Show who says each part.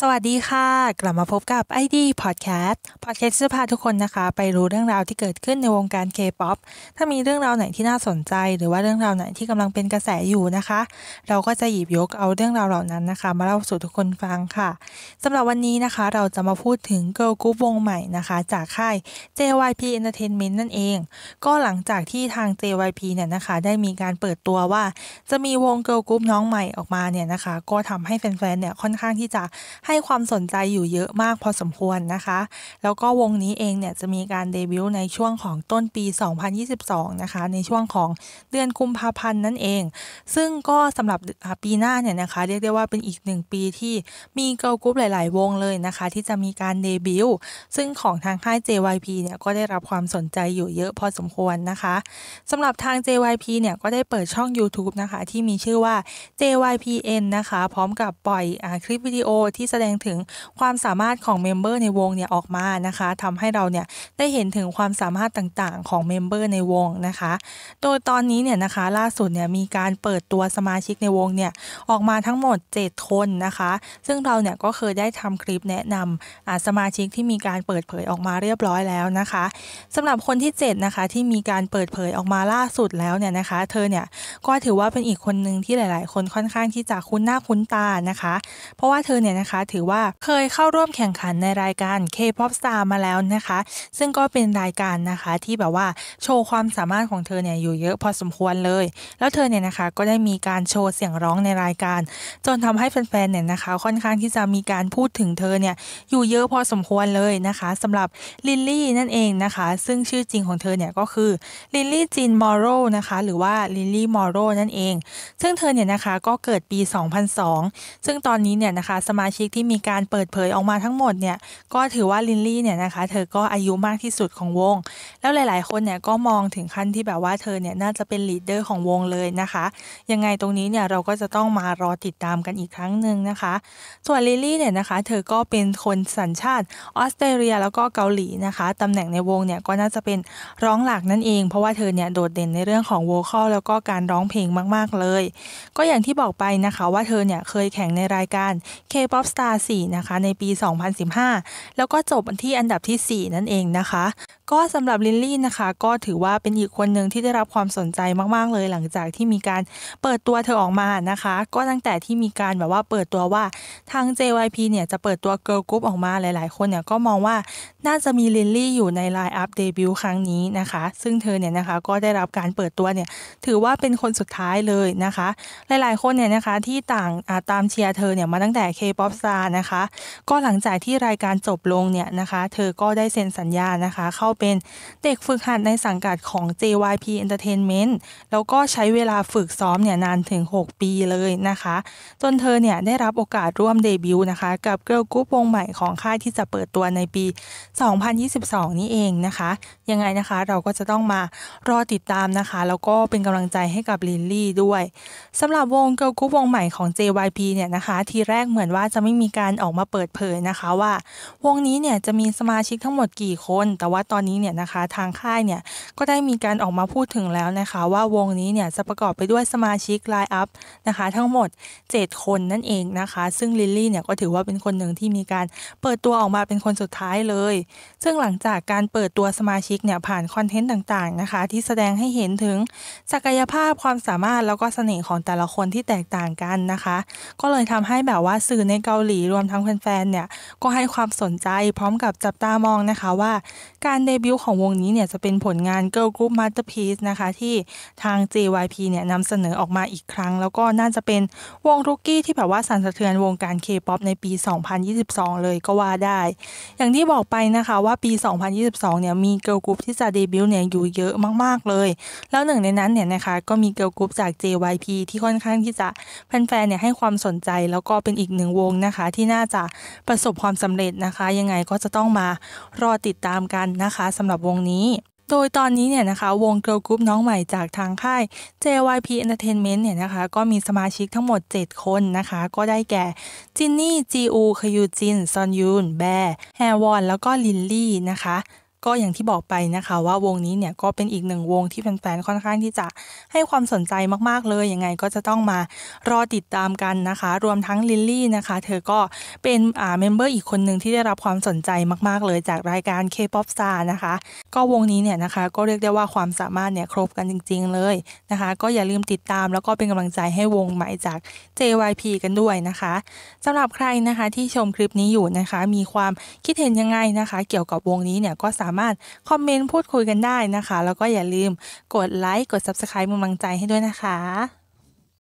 Speaker 1: สวัสดีค่ะ กลับมาพบกับ ID Podcast Podcast จะพาทุกคนนะคะ ไปรู้เรื่องราวที่เกิดขึ้นในวงการ K-POP ถ้ามีเรื่องราวไหนที่น่าสนใจ หรือว่าเรื่องราวไหนที่กำลังเป็นกระแสอยู่นะคะ เราก็จะหยิบยกเอาเรื่องราวเหล่านั้นนะคะ มาเล่าสู่ทุกคนฟังค่ะสำหรับวันนี้นะคะเราจะมาพูดถึง Girl Group วงใหม่นะคะ จากค่าย JYP Entertainment นั่นเอง ก็หลังจากที่ทาง JYP เนี่ยนะคะ ได้มีการเปิดตัวว่า จะมีวง Girl Group น้องใหม่ออกมาเนี่ยนะคะก็ทำให้แฟนๆเนี่ยค่อนข้างที่จะให้ความสนใจอยู่เยอะมากพอสมควรนะคะ แล้วก็วงนี้เองเนี่ยจะมีการเดบิวต์ในช่วงของต้นปี2022 นะคะ ในช่วงของเดือนกุมภาพันธ์นั่นเอง ซึ่งก็สำหรับปีหน้าเนี่ยนะคะเรียกได้ว่าเป็นอีกหนึ่งปีที่มีเกิร์ลกรุ๊ปหลาย ๆ วงเลยนะคะ ที่จะมีการเดบิวต์ ซึ่งของทางค่าย JYP เนี่ยก็ได้รับความสนใจอยู่เยอะพอสมควรนะคะ สำหรับทาง JYP เนี่ยก็ได้เปิดช่อง YouTube นะคะที่มีชื่อว่า JYPN นะคะ พร้อมกับปล่อยอคลิปวิดีโอที่แสดงถึงความสามารถของเมมเบอร์ในวงเนี่ยออกมานะคะทำให้เราเนี่ยได้เห็นถึงความสามารถต่างๆของเมมเบอร์ในวงนะคะโดยตอนนี้เนี่ยนะคะล่าสุดเนี่ยมีการเปิดตัวสมาชิกในวงเนี่ยออกมาทั้งหมด7คนนะคะ ซึ่งเราเนี่ยก็เคยได้ทำคลิปแนะนำสมาชิกที่มีการเปิดเผยออกมาเรียบร้อยแล้วนะคะสำหรับคนที่ 7 นะคะ ที่มีการเปิดเผยออกมาล่าสุดแล้วเนี่ยนะคะ เธอเนี่ยก็ถือว่าเป็นอีกคนหนึ่งที่หลายๆ คนค่อนข้างที่จะคุ้นหน้าคุ้นตานะคะ เพราะว่าเธอเนี่ยนะคะถือว่าเคยเข้าร่วมแข่งขันในรายการ K-pop Star มาแล้วนะคะ ซึ่งก็เป็นรายการนะคะที่แบบว่าโชว์ความสามารถของเธอเนี่ยอยู่เยอะพอสมควรเลย แล้วเธอเนี่ยนะคะก็ได้มีการโชว์เสียงร้องในรายการ จนทำให้แฟนๆเนี่ยนะคะ ค่อนข้างที่จะมีการพูดถึงเธอเนี่ยอยู่เยอะพอสมควรเลยนะคะ สำหรับลินลี่นั่นเองนะคะซึ่งชื่อจริงของเธอเนี่ยก็คือลินลี่จินมอร์โรนะคะหรือว่าลินลี่มอร์โรนั่นเอง ซึ่งเธอเนี่ยนะคะก็เกิดปี 2002 ซึ่งตอนนี้เนี่ยนะคะสมาชิกที่มีการเปิดเผยออกมาทั้งหมดเนี่ย ก็ถือว่าลินลี่เนี่ยนะคะ เธอก็อายุมากที่สุดของวง แล้วหลาย ๆ คนเนี่ยก็มองถึงขั้นที่แบบว่าเธอเนี่ยน่าจะเป็นลีดเดอร์ของวงเลยนะคะ ยังไงตรงนี้เนี่ยเราก็จะต้องมารอติดตามกันอีกครั้งหนึ่งนะคะ ส่วนลิลลี่เนี่ยนะคะ เธอก็เป็นคนสัญชาติออสเตรเลียแล้วก็เกาหลีนะคะตำแหน่งในวงเนี่ยก็น่าจะเป็นร้องหลักนั่นเอง เพราะว่าเธอเนี่ยโดดเด่นในเรื่องของโวคอลแล้วก็การร้องเพลงมากๆเลย ก็อย่างที่บอกไปนะคะว่าเธอเนี่ยเคยแข่งในรายการ K-pop ตาร์4นะคะในปี 2015 แล้วก็จบที่อันดับที่ 4 นั่นเองนะคะ ก็สำหรับลินลี่นะคะก็ถือว่าเป็นอีกคนหนึ่งที่ได้รับความสนใจมากๆเลย หลังจากที่มีการเปิดตัวเธอออกมานะคะ ก็ตั้งแต่ที่มีการแบบว่าเปิดตัวว่า ทาง JYP เนี่ยจะเปิดตัวเกิร์ลกรุ๊ปออกมาหลาย ๆ คนเนี่ยก็มองว่าน่าจะมีลินลี่อยู่ในไลน์อัพเดบิวต์ครั้งนี้นะคะ ซึ่งเธอเนี่ยนะคะก็ได้รับการเปิดตัวเนี่ยถือว่าเป็นคนสุดท้ายเลยนะคะ หลายๆคนเนี่ยนะคะที่ต่างาตามเชียร์เธอเนี่ยมาตั้งแต่ K-POP ซานะคะก็หลังจากที่รายการจบลงเนี่ยนะคะ เธอก็ได้เซ็นสัญญานะคะ เข้าเป็นเด็กฝึกหัดในสังกัดของ JYP Entertainment แล้วก็ใช้เวลาฝึกซ้อมเนี่ยนานถึง 6 ปีเลยนะคะ จนเธอเนี่ยได้รับโอกาสร่วมเดบิวต์นะคะกับเกิร์ลกรุ๊ปวงใหม่ของค่ายที่จะเปิดตัวในปี 2022 นี้เองนะคะยังไงนะคะเราก็จะต้องมารอติดตามนะคะแล้วก็เป็นกำลังใจให้กับลินลี่ด้วยสำหรับวงเกิร์ลกรุ๊ปวงใหม่ของ JYP เนี่ยนะคะทีแรกเหมือนว่าจะไม่ไม่มีการออกมาเปิดเผยนะคะว่า วงนี้เนี่ยจะมีสมาชิกทั้งหมดกี่คน แต่ว่าตอนนี้เนี่ยนะคะทางค่ายเนี่ย ก็ได้มีการออกมาพูดถึงแล้วนะคะ ว่าวงนี้เนี่ยจะประกอบไปด้วยสมาชิกไลน์อัพนะคะ ทั้งหมด 7 คนนั่นเองนะคะ ซึ่งลิลลี่เนี่ยก็ถือว่าเป็นคนหนึ่งที่มีการเปิดตัวออกมาเป็นคนสุดท้ายเลย ซึ่งหลังจากการเปิดตัวสมาชิกเนี่ยผ่านคอนเทนต์ต่าง ๆนะคะ ที่แสดงให้เห็นถึงศักยภาพความสามารถแล้วก็เสน่ห์ของแต่ละคนที่แตกต่างกันนะคะ ก็เลยทำให้แบบว่าสื่อในเกาหลีรวมทั้งแฟนๆเนี่ยก็ให้ความสนใจพร้อมกับจับตามองนะคะว่าการเดบิวต์ของวงนี้เนี่ยจะเป็นผลงาน Girl Group Masterpiece นะคะที่ทาง JYP เนี่ยนำเสนอออกมาอีกครั้ง แล้วก็น่าจะเป็นวงรุกกี้ที่แบบว่าสั่นสะเทือนวงการ K-POP ในปี 2022 เลยก็ว่าได้ อย่างที่บอกไปนะคะว่าปี 2022เนี่ยมี Girl Group ที่จะเดบิวต์เนี่ยอยู่เยอะมากๆเลย แล้วหนึ่งในนั้นเนี่ยนะคะก็มี Girl Group จาก JYP ที่ค่อนข้างที่จะแฟนๆเนี่ยให้ความสนใจแล้วก็เป็นอีกหนึ่งวงนะคะที่น่าจะประสบความสำเร็จนะคะ ยังไงก็จะต้องมารอติดตามกันนะคะสำหรับวงนี้ โดยตอนนี้เนี่ยนะคะ วงเกิร์ลกรุ๊ปน้องใหม่จากทางค่าย JYP Entertainment เนี่ยนะคะ ก็มีสมาชิกทั้งหมด 7 คนนะคะ ก็ได้แก่ จินนี่จีอูคยูจิน ซอนยูน แบร์แฮวอน แล้วก็ลินลี่นะคะก็อย่างที่บอกไปนะคะว่าวงนี้เนี่ยก็เป็นอีกหนึ่งวงที่แฟนๆค่อนข้างที่จะให้ความสนใจมากๆเลยยังไงก็จะต้องมารอติดตามกันนะคะ รวมทั้งลิลลี่นะคะเธอก็เป็นอ่าเมมเบอร์อีกคนหนึ่งที่ได้รับความสนใจมากๆเลยจากรายการ K-pop Star นะคะก็วงนี้เนี่ยนะคะก็เรียกได้ว่าความสามารถเนี่ยครบกันจริง ๆ เลยนะคะ ก็อย่าลืมติดตามแล้วก็เป็นกำลังใจให้วงใหม่จาก JYP กันด้วยนะคะสำหรับใครนะคะที่ชมคลิปนี้อยู่นะคะ มีความคิดเห็นยังไงนะคะ เกี่ยวกับวงนี้เนี่ยก็สาามารถคอมเมนต์พูดคุยกันได้นะคะ แล้วก็อย่าลืมกดไลค์กด Subscribe มุมมกำลังใจให้ด้วยนะคะ